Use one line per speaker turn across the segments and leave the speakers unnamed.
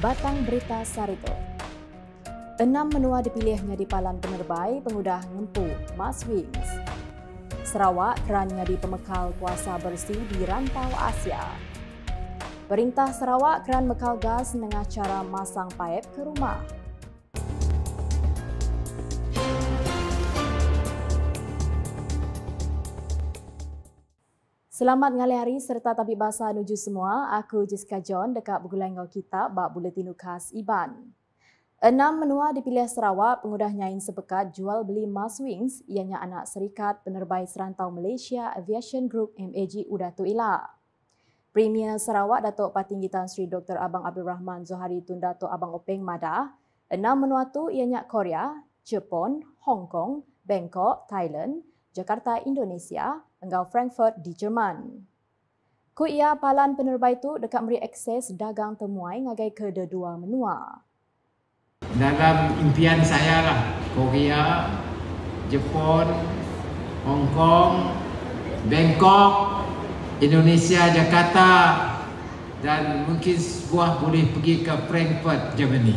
Batang Berita Sarito. Enam menua dipilih menjadi palan penerbai pengudah ngempu Mas Wings. Sarawak teran menjadi pemekal kuasa bersih di rantau Asia. Perintah Sarawak keran mekal gas dengan cara masang paip ke rumah. Selamat ngali hari serta tabib bahasa nuju semua. Aku Jessica John dekat Bugulai Ngau Kita, Bak Buletin Ukas Iban. Enam menua dipilih Sarawak pengudah nyain sepekat jual beli Mas Wings ianya anak serikat penerbai serantau Malaysia Aviation Group MAG Udatu Ila. Premier Sarawak Datuk Patinggi Tan Sri Dr. Abang Abdul Rahman Zohari Tun Datuk Abang Openg Madah. Enam menua tu ianya Korea, Jepun, Hong Kong, Bangkok, Thailand, Jakarta, Indonesia, engau Frankfurt di Jerman. Ku ia palan penerbai tu dekat meri akses dagang temuai ngagai ke dua menua.
Dalam impian saya lah, Korea, Jepun, Hong Kong, Bangkok, Indonesia, Jakarta dan mungkin sebuah boleh pergi ke Frankfurt, Germany.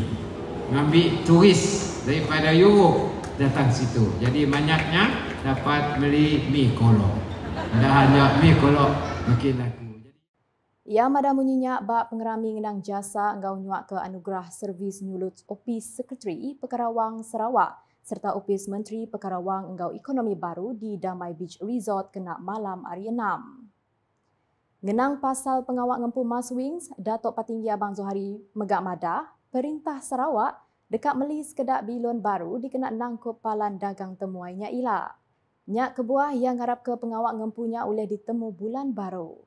Ambil turis daripada Europe datang situ. Jadi banyaknya dapat beli mie kolong. Dah hanya pih kolok makin laku.
Ia ya, mada munyinya bak pengerami ngenang jasa engau nyuak ke anugerah servis nyulut opis sekretari Pekarawang Sarawak serta opis Menteri Pekarawang engau ekonomi baru di Damai Beach Resort kena malam hari 6. Ngenang pasal pengawak ngempu Mas Wings, Datuk Patinggi Abang Zohari Megak madah Perintah Sarawak dekat Melis Kedak Bilon Baru dikenak nangkup palan dagang temuainya ilah. Nyak kebuah yang harap ke pengawak ngempunya oleh ditemu bulan baru.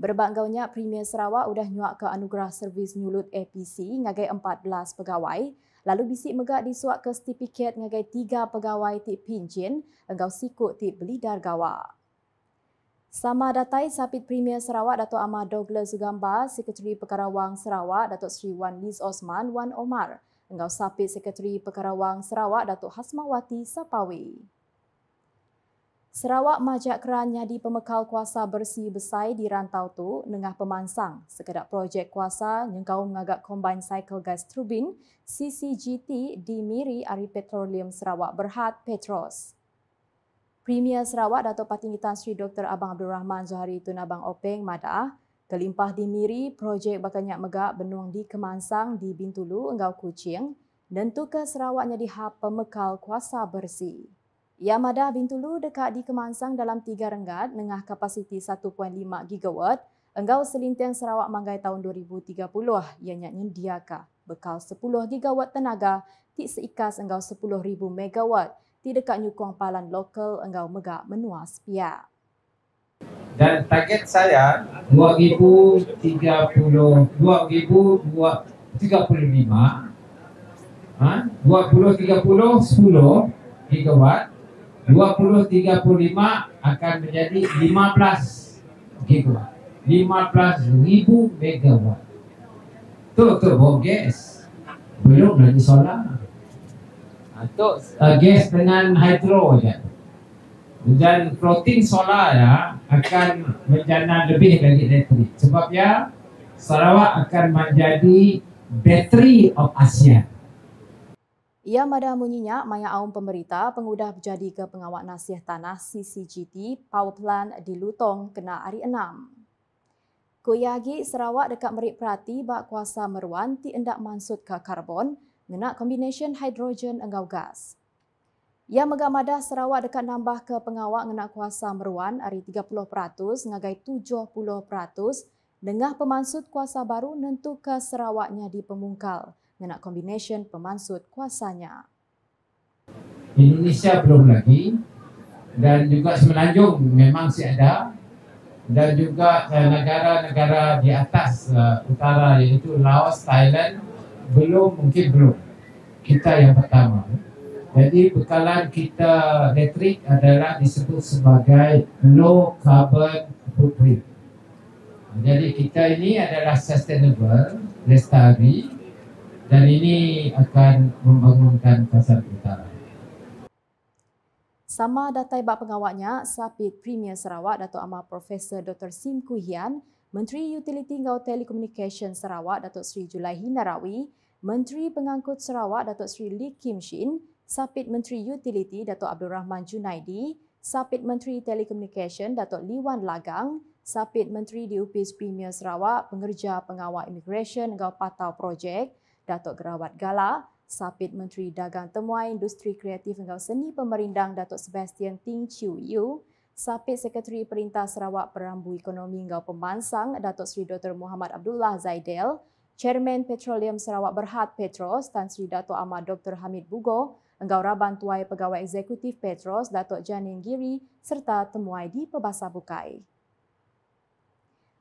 Berbanggaunya Premier Sarawak udah nyuak ke anugerah servis nyulut APC ngagai 14 pegawai, lalu bisik megak disuak ke stipiket ngagai 3 pegawai ti pinjin engkau sikut tip beli dargawa. Sama datai sapit Premier Sarawak datuk Amar Douglas Gamba, Sekretari Perkara Wang Sarawak Dato' Sri Wan Liz Osman Wan Omar, engkau sapit Sekretari Perkara Wang Sarawak Dato' Hasmawati Sapawi. Sarawak majak keran nyadi pemekal kuasa bersih besai di rantau tu nengah pemansang sekedap projek kuasa nyengkau mengagak combined cycle gas turbine CCGT di Miri Ari Petroleum Sarawak Berhad Petros. Premier Sarawak Datuk Patinggi Tan Sri Dr. Abang Abdul Rahman Zuhari Tun Openg Madah kelimpah di Miri projek bakanyak megak benung di Kemansang di Bintulu Enggau Kuching dan ke Sarawak nyadi hab pemekal kuasa bersih. Yamadah Bintulu dekat di Kemansang dalam tiga renggat dengan kapasiti 1.5 gigawatt, Enggau Selinting Sarawak Manggai tahun 2030, ianya Diaka, bekal 10 gigawatt tenaga, ti seikas enggau 10,000 megawatt, ti dekat nyukong palan lokal enggau megak menua sepia.
Dan target saya 2030, 2035, ha? 2030, 10 gigawatt, 2035 akan menjadi 15 gigawatt. 15,000 megawatt. Tu tu bom gas. Belum lagi solar. Atau ha, uh, eh, gas dengan hidro aja. Dan protein solar ya akan menjana lebih dari elektrik. Sebabnya Sarawak akan menjadi bateri of ASEAN.
Ia mada munyinya maya aum pemerintah pengudah berjadi ke pengawal nasih tanah CCGT power plant di Lutong kena hari enam. Kuyagi Sarawak dekat Merik prati bak kuasa meruan ti endak mansut ke karbon ngena combination hidrogen engau gas. Ia megamada Sarawak dekat nambah ke pengawal ngena kuasa meruan hari 30% ngagai 70% dengah pemansut kuasa baru nentu ke Sarawaknya di pemungkal mengenai kombinasi pemansut kuasanya.
Indonesia belum lagi dan juga semenanjung memang masih ada dan juga eh, negara-negara di atas uh, utara iaitu Laos, Thailand belum mungkin belum kita yang pertama jadi bekalan kita elektrik adalah disebut sebagai low carbon footprint jadi kita ini adalah sustainable, lestari, dan ini akan membangunkan pasar utara.
Sama datai bak pengawaknya, Sapit Premier Sarawak Dato' Amar Profesor Dr. Sim Kuhian, Menteri Utiliti Ngau Telecommunication Sarawak Dato' Sri Julaihi Narawi, Menteri Pengangkut Sarawak Dato' Sri Lee Kim Shin, Sapit Menteri Utiliti datuk Abdul Rahman Junaidi, Sapit Menteri Telecommunication datuk Lee Wan Lagang, Sapit Menteri di Premier Sarawak, Pengerja Pengawal Immigration Ngau Patau Project, Datuk Gerawat Gala, Sapit Menteri Dagang Temuan Industri Kreatif Negara Seni Pemerindang Datuk Sebastian Ting Chiu Yu, Sapit Sekretari Perintah Sarawak Perambu Ekonomi Ngau Pemansang Datuk Seri Dr. Muhammad Abdullah Zaidel, Chairman Petroleum Sarawak Berhad Petros Tan Sri Datuk Ahmad Dr. Hamid Bugo, Engkau Raban Tuai Pegawai Eksekutif Petros Datuk Janin Giri serta temuai di Pebasa Bukai.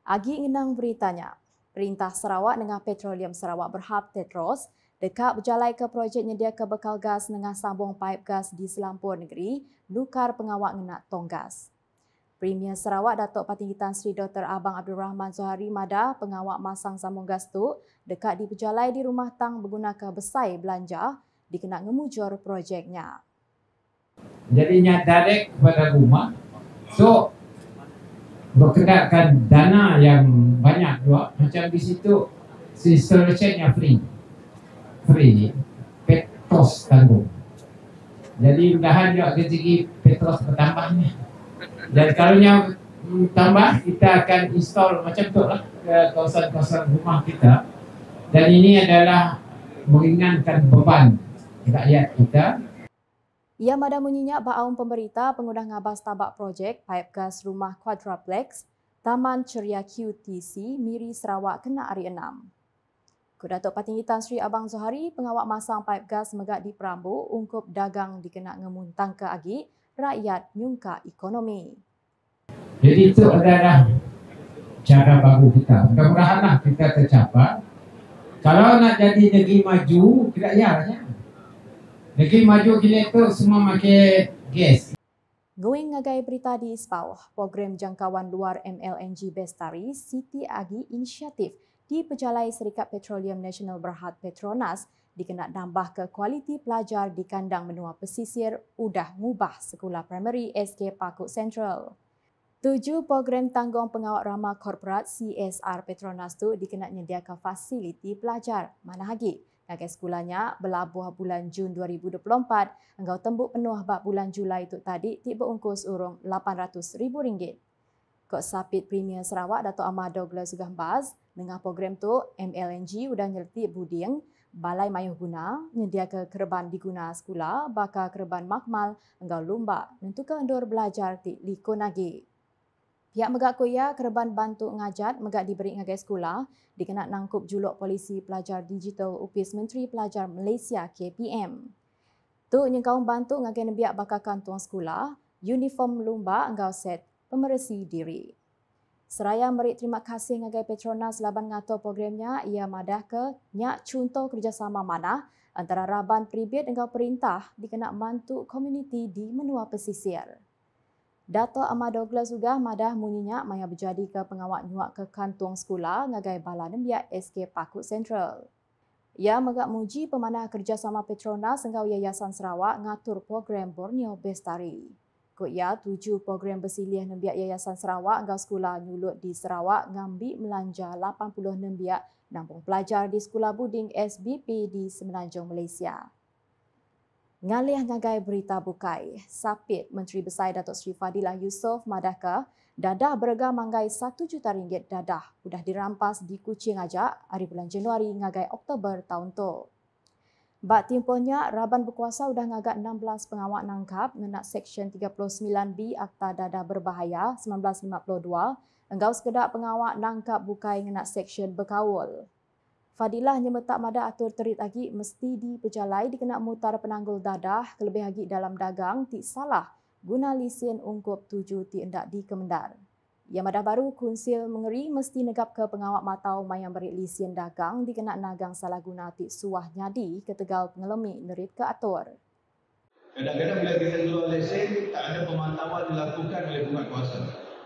Agi Enang Beritanya, Perintah Sarawak dengan Petroleum Sarawak Berhad Petros dekat berjalan ke projek nyedia ke bekal gas dengan sambung paip gas di Selampur Negeri, Nukar Pengawak Ngenak Tong Gas. Premier Sarawak Datuk Patingitan Sri Dr. Abang Abdul Rahman Zuhari Mada, pengawak masang sambung gas tu, dekat di berjalan di rumah tang menggunakan besai belanja, dikenak ngemujur projeknya.
Jadinya direct kepada rumah. So, berkenakan dana yang banyak juga macam di situ sister Richard yang free free petros tanggung jadi mudahan juga rezeki petros bertambah ni dan kalau yang tambah kita akan install macam tu lah ke kawasan-kawasan rumah kita dan ini adalah meringankan beban rakyat kita
ia mada menyinyak bahawa pemberita pengundang ngabas tabak projek paip gas rumah quadraplex Taman Ceria QTC Miri Sarawak kena hari 6. Ku Datuk Patinggi Tan Sri Abang Zohari pengawak masang paip gas megat di Perambu ungkup dagang dikena ngemuntang ke agi rakyat nyungka ekonomi.
Jadi itu adalah cara baru kita. Mudah-mudahanlah kita tercapai. Kalau nak jadi negeri maju, tidak ya. Lagi maju gila tu semua makai gas.
Going ngagai berita di Sabah, program jangkauan luar MLNG Bestari, Siti Agi Inisiatif di Pejalai Serikat Petroleum Nasional Berhad Petronas dikenak tambah ke kualiti pelajar di kandang menua pesisir Udah mubah Sekolah Primary SK Pakut Central. Tujuh program tanggung pengawal ramah korporat CSR Petronas tu dikenak menyediakan fasiliti pelajar. Mana lagi? Kakek sekolahnya berlabuh bulan Jun 2024 engkau tembuk penuh bak bulan Julai itu tadi tiba ungkus urung RM800,000. Kok sapit Premier Sarawak Dato' Ahmad Douglas Gambaz, dengan program tu MLNG sudah nyerti buding Balai Mayuh Guna nyedia ke kerban diguna sekolah bakal kerban makmal engkau lumba untuk ke belajar di Liko Pihak Megak Kuya Kerban Bantu Ngajat Megak diberi ngagai sekolah dikenak nangkup juluk polisi pelajar digital upis Menteri Pelajar Malaysia KPM. Tu nyengkaun bantu ngagai nebiak bakakan tuang sekolah, uniform lumba engkau set pemeresi diri. Seraya beri terima kasih ngagai Petronas laban ngato programnya ia madah ke nyak contoh kerjasama mana antara raban pribit engkau perintah dikenak bantu komuniti di menua pesisir. Dato Ahmad Douglas juga madah munyinya maya berjadi ke pengawak nyuak ke kantung sekolah ngagai bala nembiak SK Pakut Central. Ia megak muji pemanah kerjasama Petronas dengan Yayasan Sarawak ngatur program Borneo Bestari. Kut ya tuju program bersilih nembiak Yayasan Sarawak dengan sekolah nyulut di Sarawak ngambil melanja 80 nembiak nampung pelajar di sekolah buding SBP di Semenanjung Malaysia. Ngalih ngagai berita bukai, sapit Menteri Besar Datuk Seri Fadilah Yusof Madaka, dadah berga manggai RM1 juta ringgit dadah sudah dirampas di Kucing aja hari bulan Januari ngagai Oktober tahun tu. Bak timpunnya, Raban Berkuasa sudah ngagat 16 pengawal nangkap mengenak Seksyen 39B Akta Dadah Berbahaya 1952 Enggau sekedar pengawal nangkap bukai mengenak Seksyen Berkawal. Fadilah hanya tak mada atur terit lagi mesti dipejalai dikenak mutar penanggul dadah kelebih lagi dalam dagang ti salah guna lisin ungkup tujuh ti endak di kemendar. Yang mada baru kunsil mengeri mesti negap ke pengawak matau mayang beri lisin dagang dikenak nagang salah guna ti suah nyadi ke tegal nerit ke atur.
Kadang-kadang bila kita keluar lesen, tak ada pemantauan dilakukan oleh pengat kuasa.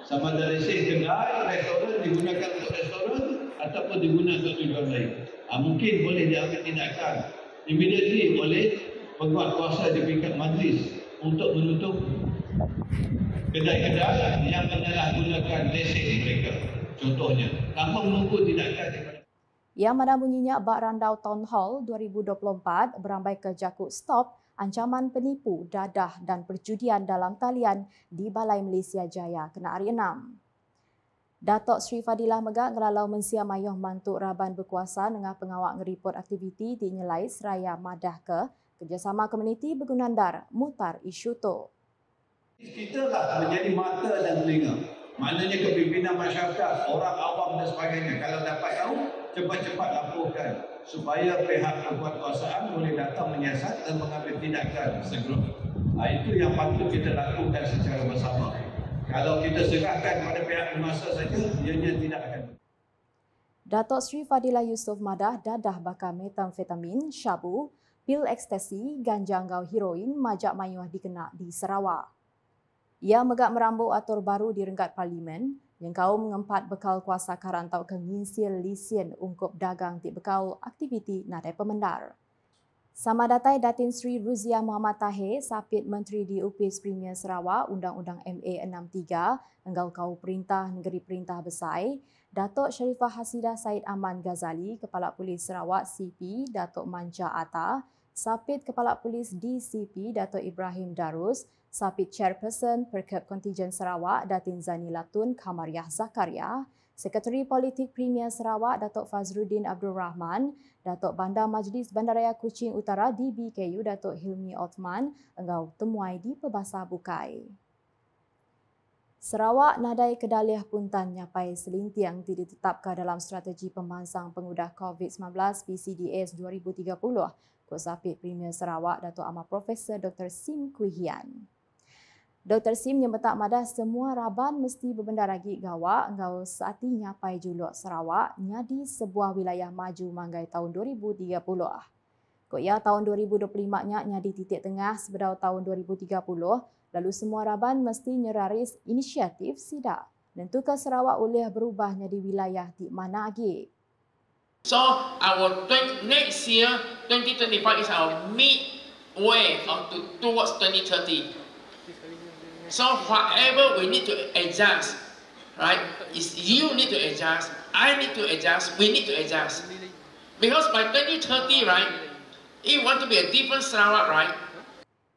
Sama ada lesen kedai, restoran digunakan untuk restoran, ataupun digunakan untuk tujuan lain. Ha, mungkin boleh diambil tindakan immediately oleh penguat kuasa di pihak majlis untuk menutup kedai-kedai yang menyalahgunakan lesen mereka. Contohnya, tanpa menunggu tindakan daripada
yang mana bunyinya Bak Randau Town Hall 2024 berambai ke jakut stop ancaman penipu, dadah dan perjudian dalam talian di Balai Malaysia Jaya kena Ari 6. Datuk Sri Fadilah Megat ngelalau mensia mayuh mantuk raban berkuasa dengan pengawak ngeriput aktiviti di Nyelai Seraya Madah ke kerjasama komuniti bergunandar mutar isu itu.
Kita lah menjadi mata dan telinga. Maknanya kepimpinan masyarakat, orang awam dan sebagainya. Kalau dapat tahu, cepat-cepat laporkan supaya pihak kekuat kuasaan boleh datang menyiasat dan mengambil tindakan segera. Ah, itu yang patut kita lakukan secara bersama. Kalau kita serahkan kepada pihak penguasa saja, ianya tidak akan
Datuk Sri Fadila Yusof Madah dadah bakar metamfetamin, syabu, pil ekstasi, ganja anggau heroin, majak mayuah dikenak di Sarawak. Ia megak merambuk atur baru di renggat parlimen yang kau mengempat bekal kuasa karantau ke Nginsil Lisien untuk dagang di bekal aktiviti nadai pemendar. Sama Datai Datin Sri Ruzia Muhammad Tahir, Sapit Menteri di UPIS Premier Sarawak, Undang-Undang MA63, Enggal Kau Perintah Negeri Perintah Besai, Datuk Sharifah Hasidah Said Aman Ghazali, Kepala Polis Sarawak CP, Datuk Manja Atta, Sapit Kepala Polis DCP, Datuk Ibrahim Darus, Sapit Chairperson Perkab Kontijen Sarawak, Datin Zani Latun Kamariah Zakaria, Sekretari Politik Premier Sarawak Datuk Fazrudin Abdul Rahman, Datuk Bandar Majlis Bandaraya Kuching Utara DBKU Datuk Hilmi Othman engau temuai di Pebasar Bukai. Sarawak nadai kedaliah puntan nyapai selintiang tetapkan dalam strategi pemansang pengudah COVID-19 PCDS 2030. Kuasa Premier Sarawak Datuk Amar Profesor Dr. Sim Kuihian. Hian. Dr. Sim nyemetak madah semua Raban mesti berbenda lagi gawak engkau saati nyapai juluk Sarawak nyadi sebuah wilayah maju manggai tahun 2030. Kok ya tahun 2025 nya nyadi titik tengah sebedau tahun 2030 lalu semua Raban mesti nyeraris inisiatif sida. Tentu ke Sarawak boleh berubah nyadi wilayah di mana lagi.
So, our next year, 2025 is our midway to, towards 2030. So whatever we need to adjust, right? Is you need to adjust, I need to adjust, we need to adjust. Because by 2030, right? It want to be a different Sarawak, right?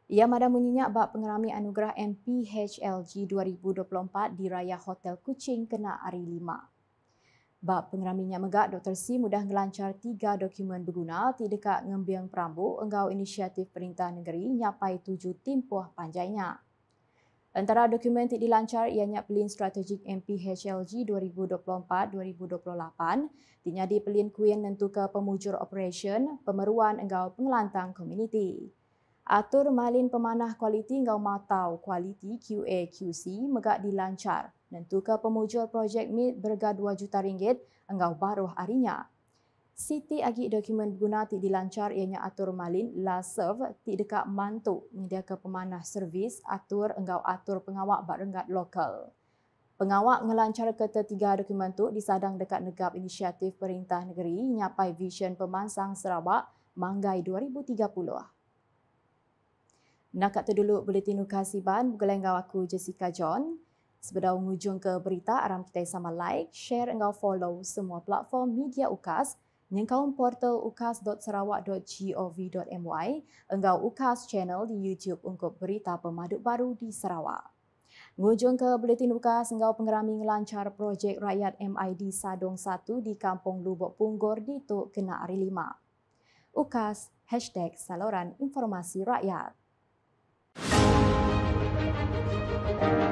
Ia mada menyinyak bak pengerami anugerah MPHLG 2024 di Raya Hotel Kuching kena hari lima. Bak pengeraminya megak Dr. C mudah melancar tiga dokumen berguna ti dekat ngembiang perambu enggau inisiatif perintah negeri nyapai tujuh timpuh panjangnya. Antara dokumen yang dilancar ianya pelin strategik MPHLG 2024-2028 dinyadi pelin kuin nentu ke pemujur operation pemeruan engau pengelantang komuniti. Atur malin pemanah kualiti engau matau kualiti QAQC megak dilancar nentu ke pemujur projek MIT berga 2 juta ringgit engau baru arinya. Siti agi dokumen berguna ti dilancar ianya atur malin la serve ti dekat mantu nyedia ke pemanah servis atur enggau atur pengawak barengat lokal. Pengawak ngelancar ke tiga dokumen tu disadang dekat negap inisiatif perintah negeri nyapai vision pemansang Sarawak Manggai 2030. Nak kata dulu buletin ukasiban bergelenggau aku Jessica John. Sebelum mengunjung ke berita, aram kita sama like, share dan follow semua platform media ukas Nyengkaun portal ukas.sarawak.gov.my, enggau ukas channel di YouTube untuk berita pemaduk baru di Sarawak. Ngujung ke Buletin Ukas, enggau pengerami lancar projek rakyat MID Sadong 1 di Kampung Lubuk Punggur di Tok Kena Ari 5. Ukas, hashtag saluran informasi rakyat. Thank you.